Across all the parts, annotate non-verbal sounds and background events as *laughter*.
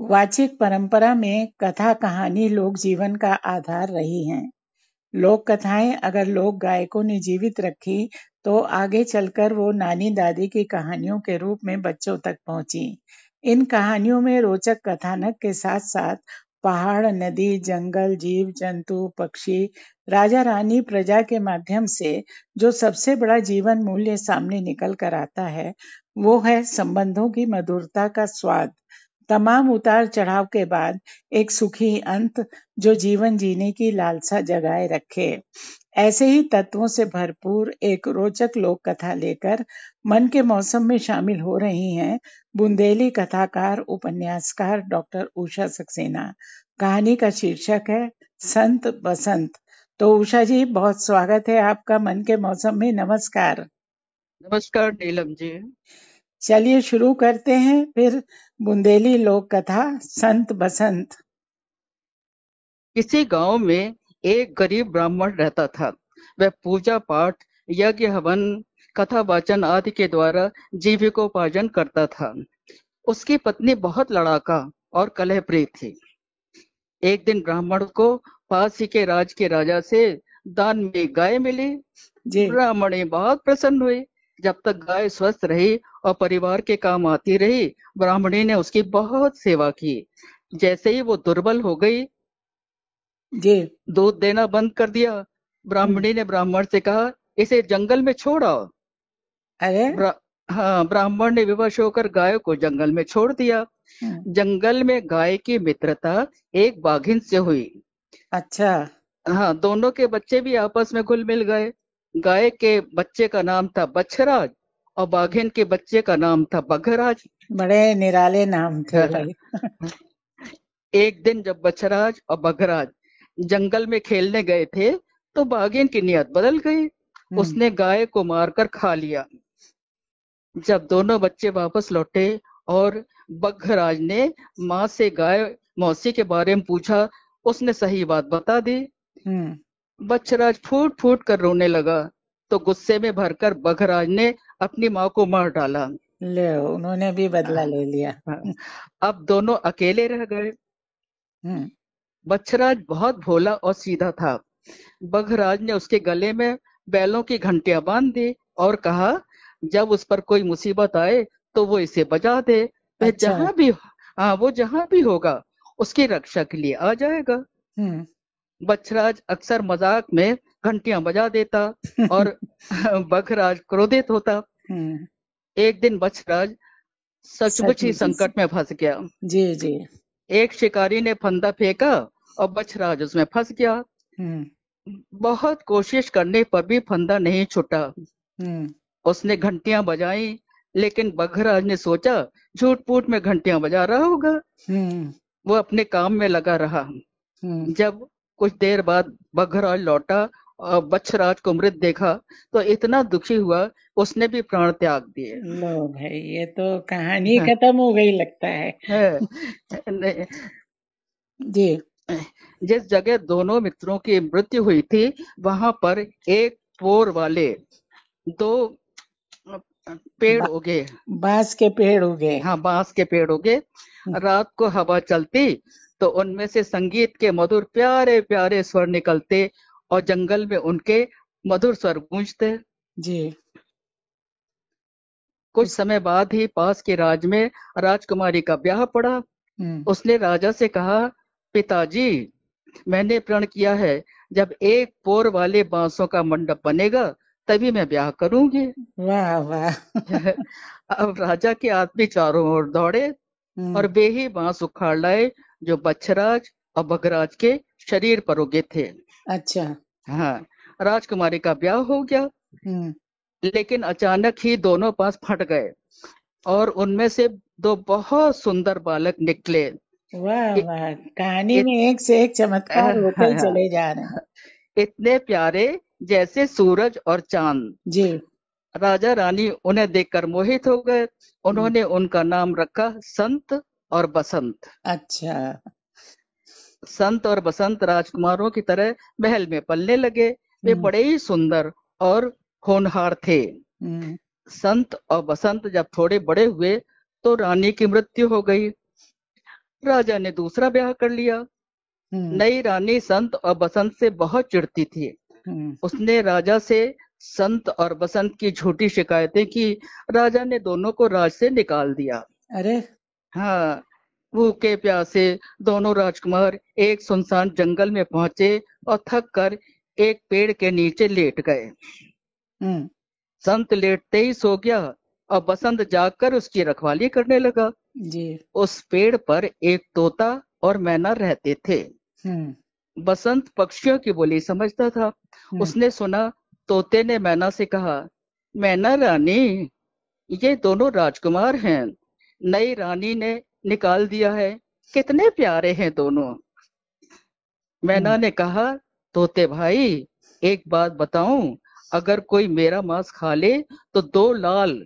वाचिक परंपरा में कथा कहानी लोक जीवन का आधार रही हैं। लोक कथाएं अगर लोक गायकों ने जीवित रखी तो आगे चलकर वो नानी दादी की कहानियों के रूप में बच्चों तक पहुंची इन कहानियों में रोचक कथानक के साथ साथ पहाड़ नदी जंगल जीव जंतु पक्षी राजा रानी प्रजा के माध्यम से जो सबसे बड़ा जीवन मूल्य सामने निकल कर आता है वो है संबंधों की मधुरता का स्वाद तमाम उतार चढ़ाव के बाद एक सुखी अंत जो जीवन जीने की लालसा जगाए रखे ऐसे ही तत्वों से भरपूर एक रोचक लोक कथा लेकर मन के मौसम में शामिल हो रही हैं बुंदेली कथाकार उपन्यासकार डॉक्टर उषा सक्सेना कहानी का शीर्षक है संत बसंत तो उषा जी बहुत स्वागत है आपका मन के मौसम में नमस्कार नमस्कार नीलम जी चलिए शुरू करते हैं फिर बुंदेली लोक कथा संत बसंत किसी गांव में एक गरीब ब्राह्मण रहता था वह पूजा पाठ यज्ञ हवन कथा वाचन आदि के द्वारा जीविकोपार्जन करता था उसकी पत्नी बहुत लड़ाका और कलह प्रिय थी एक दिन ब्राह्मण को पास ही के राज के राजा से दान में गाय मिली ब्राह्मण बहुत प्रसन्न हुई जब तक गाय स्वस्थ रही और परिवार के काम आती रही ब्राह्मणी ने उसकी बहुत सेवा की जैसे ही वो दुर्बल हो गई जी दूध देना बंद कर दिया ब्राह्मणी हम्म। ने ब्राह्मण से कहा इसे जंगल में छोड़ा अरे ब्रा, हाँ ब्राह्मण ने विवश होकर गाय को जंगल में छोड़ दिया हम्म। जंगल में गाय की मित्रता एक बाघिन से हुई अच्छा हाँ दोनों के बच्चे भी आपस में घुल मिल गए गाय के बच्चे का नाम था बच्छराज और बाघिन के बच्चे का नाम था बघराज बड़े निराले नाम थे हाँ। एक दिन जब बच्छराज और बघराज जंगल में खेलने गए थे तो बाघिन की नियत बदल गई हम्म। उसने गाय को मारकर खा लिया जब दोनों बच्चे वापस लौटे और बघराज ने माँ से गाय मौसी के बारे में पूछा उसने सही बात बता दी हम्म। बच्चराज फूट फूट कर रोने लगा तो गुस्से में भरकर बघराज ने अपनी माँ को मार डाला ले उन्होंने भी बदला ले लिया हाँ, हाँ। अब दोनों अकेले रह गए हम्म। बच्चराज बहुत भोला और सीधा था बघराज ने उसके गले में बैलों की घंटिया बांध दी और कहा जब उस पर कोई मुसीबत आए तो वो इसे बजा दे वह अच्छा। जहां भी हाँ वो जहां भी होगा उसकी रक्षा के लिए आ जाएगा हम्म। बच्छराज अक्सर मजाक में घंटियां बजा देता और *laughs* बखराज क्रोधित होता हम्म। एक दिन बच्छराज सचमुच ही संकट में फंस गया जी जी एक शिकारी ने फंदा फेंका और बच्छराज उसमें फंस गया हम्म। बहुत कोशिश करने पर भी फंदा नहीं छुटा हम्म। उसने घंटियां बजाई लेकिन बघराज ने सोचा झूठ पूट में घंटियां बजा रहा होगा वो अपने काम में लगा रहा जब कुछ देर बाद बघराज लौटा और बच्छराज को मृत देखा तो इतना दुखी हुआ उसने भी प्राण त्याग दिए लो भाई ये तो कहानी हाँ। खत्म हो गई लगता है जी जिस जगह दोनों मित्रों की मृत्यु हुई थी वहां पर एक पोर वाले दो पेड़ उगे बांस के पेड़ उगे हाँ बांस के पेड़ उगे हम्म। रात को हवा चलती तो उनमें से संगीत के मधुर प्यारे प्यारे स्वर निकलते और जंगल में उनके मधुर स्वर गूंजते जी कुछ समय बाद ही पास के राज में राजकुमारी का ब्याह पड़ा हम्म। उसने राजा से कहा पिताजी मैंने प्रण किया है जब एक पोर वाले बांसों का मंडप बनेगा तभी मैं ब्याह करूंगी वाह वाह *laughs* अब राजा के आदमी चारों ओर दौड़े हम्म। और वे ही बांस उखाड़ लाए जो बच्छराज और बगराज के शरीर पर उगे थे अच्छा हाँ राजकुमारी का ब्याह हो गया हम्म। लेकिन अचानक ही दोनों पास फट गए और उनमें से दो बहुत सुंदर बालक निकले वाह वाह कहानी में एक से एक चमत्कार हाँ, होते हाँ, चले जा रहे हैं इतने प्यारे जैसे सूरज और चांद जी राजा रानी उन्हें देखकर मोहित हो गए उन्होंने हम्म। उनका नाम रखा संत और बसंत अच्छा संत और बसंत राजकुमारों की तरह महल में पलने लगे वे हम्म। बड़े ही सुंदर और होनहार थे हम्म। संत और बसंत जब थोड़े बड़े हुए तो रानी की मृत्यु हो गई राजा ने दूसरा ब्याह कर लिया नई रानी संत और बसंत से बहुत चिड़ती थी हम्म। उसने राजा से संत और बसंत की झूठी शिकायतें की राजा ने दोनों को राज से निकाल दिया अरे हाँ भूखे प्यासे दोनों राजकुमार एक सुनसान जंगल में पहुंचे और थक कर एक पेड़ के नीचे लेट गए हम्म। संत लेटते ही सो गया और बसंत जाकर उसकी रखवाली करने लगा जी उस पेड़ पर एक तोता और मैना रहते थे हम्म। बसंत पक्षियों की बोली समझता था हम्म। उसने सुना तोते ने मैना से कहा मैना रानी ये दोनों राजकुमार हैं नई रानी ने निकाल दिया है कितने प्यारे हैं दोनों मैना हम्म। ने कहा तोते भाई एक बात बताऊं अगर कोई मेरा मांस खा ले तो दो लाल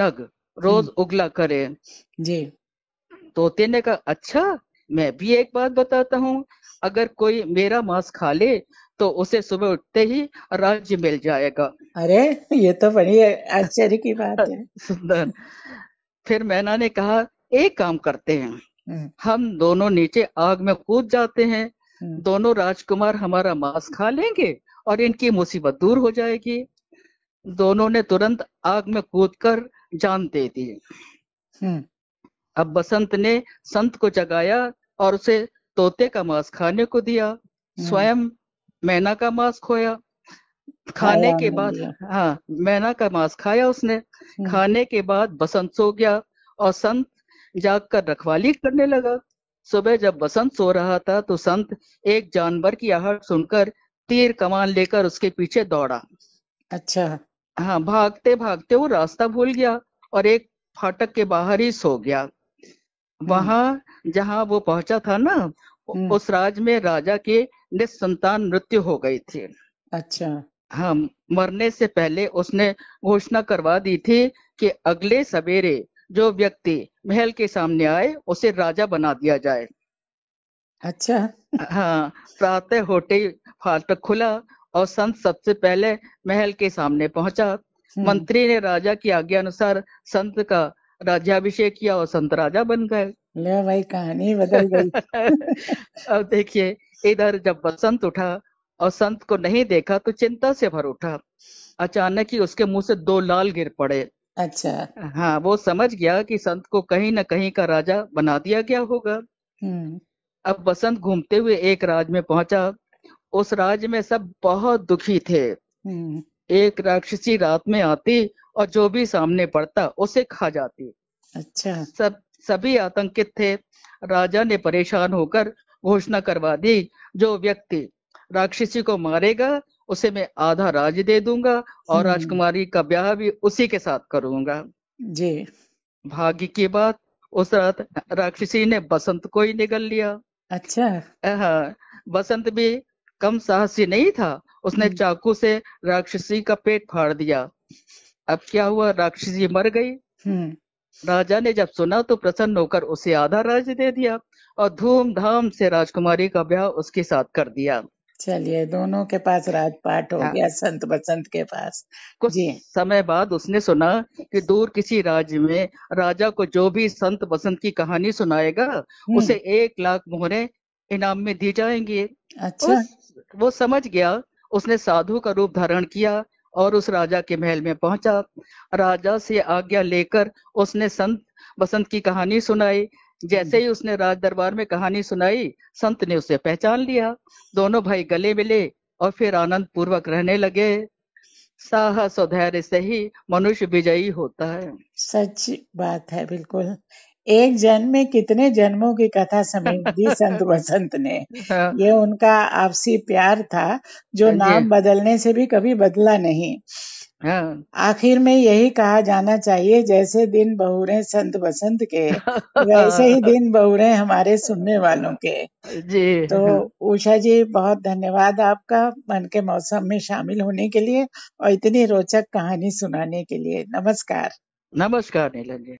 नग रोज हम्म। उगला करे जी तोते ने कहा अच्छा मैं भी एक बात बताता हूँ अगर कोई मेरा मांस खा ले तो उसे सुबह उठते ही राज्य मिल जाएगा अरे ये तो बड़ी आश्चर्य की बात है *laughs* सुंदर फिर मैना ने कहा एक काम करते हैं हम्म। हम दोनों नीचे आग में कूद जाते हैं हम्म। दोनों राजकुमार हमारा मांस खा लेंगे और इनकी मुसीबत दूर हो जाएगी दोनों ने तुरंत आग में कूदकर जान दे दी हम्म। अब बसंत ने संत को जगाया और उसे तोते का मांस खाने को दिया हम्म। स्वयं मैना का मांस खोया खाने के बाद हाँ मैना का मांस खाया उसने हम्म। खाने के बाद बसंत सो गया और संत कर रखवाली करने लगा सुबह जब बसंत सो रहा था तो संत एक जानवर की आहट सुनकर तीर कमान लेकर उसके पीछे दौड़ा अच्छा हाँ भागते भागते वो रास्ता भूल गया और एक फाटक के बाहर ही सो गया हम्म। वहां जहां वो पहुंचा था ना उस हम्म। राज में राजा की निस्संतान मृत्यु हो गई थी अच्छा हाँ मरने से पहले उसने घोषणा करवा दी थी कि अगले सवेरे जो व्यक्ति महल के सामने आए उसे राजा बना दिया जाए अच्छा हाँ प्रातः होटे फाटक खुला और संत सबसे पहले महल के सामने पहुंचा हम्म। मंत्री ने राजा की आज्ञा अनुसार संत का राज्याभिषेक किया और संत राजा बन गए ले भाई कहानी बदल गई *laughs* अब देखिए इधर जब बसंत उठा और संत को नहीं देखा तो चिंता से भर उठा अचानक ही उसके मुंह से दो लाल गिर पड़े अच्छा हाँ वो समझ गया कि संत को कहीं ना कहीं का राजा बना दिया गया होगा हम्म। अब बसंत घूमते हुए एक राज में पहुंचा उस राज में सब बहुत दुखी थे हम्म। एक राक्षसी रात में आती और जो भी सामने पड़ता उसे खा जाती अच्छा सब सभी आतंकित थे राजा ने परेशान होकर घोषणा करवा दी जो व्यक्ति राक्षसी को मारेगा उसे मैं आधा राज दे दूंगा और हम्म। राजकुमारी का ब्याह भी उसी के साथ करूंगा जी भाग्य की बात उस रात राक्षसी ने बसंत को ही निगल लिया अच्छा हाँ बसंत भी कम साहसी नहीं था उसने हम्म। चाकू से राक्षसी का पेट फाड़ दिया अब क्या हुआ राक्षसी मर गई हम्म। राजा ने जब सुना तो प्रसन्न होकर उसे आधा राज्य दे दिया और धूमधाम से राजकुमारी का ब्याह उसके साथ कर दिया चलिए दोनों के पास राजपाट हो हाँ। गया संत बसंत के पास कुछ जी। समय बाद उसने सुना कि दूर किसी राज्य में राजा को जो भी संत बसंत की कहानी सुनाएगा हम्म। उसे एक लाख मोहरे इनाम में दी जाएंगी अच्छा उस, वो समझ गया उसने साधु का रूप धारण किया और उस राजा के महल में पहुंचा राजा से आज्ञा लेकर उसने संत बसंत की कहानी सुनाई जैसे ही उसने राज दरबार में कहानी सुनाई संत ने उसे पहचान लिया दोनों भाई गले मिले और फिर आनंद पूर्वक रहने लगे साहस और धैर्य से ही मनुष्य विजयी होता है सच बात है बिल्कुल एक जन्म में कितने जन्मों की कथा समेट दी *laughs* संत बसंत ने हाँ। ये उनका आपसी प्यार था जो हाँ नाम बदलने से भी कभी बदला नहीं हाँ। आखिर में यही कहा जाना चाहिए जैसे दिन बहुरे संत बसंत के *laughs* वैसे ही दिन बहुरे हमारे सुनने वालों के जी तो उषा जी बहुत धन्यवाद आपका मन के मौसम में शामिल होने के लिए और इतनी रोचक कहानी सुनाने के लिए नमस्कार नमस्कार नीलन जी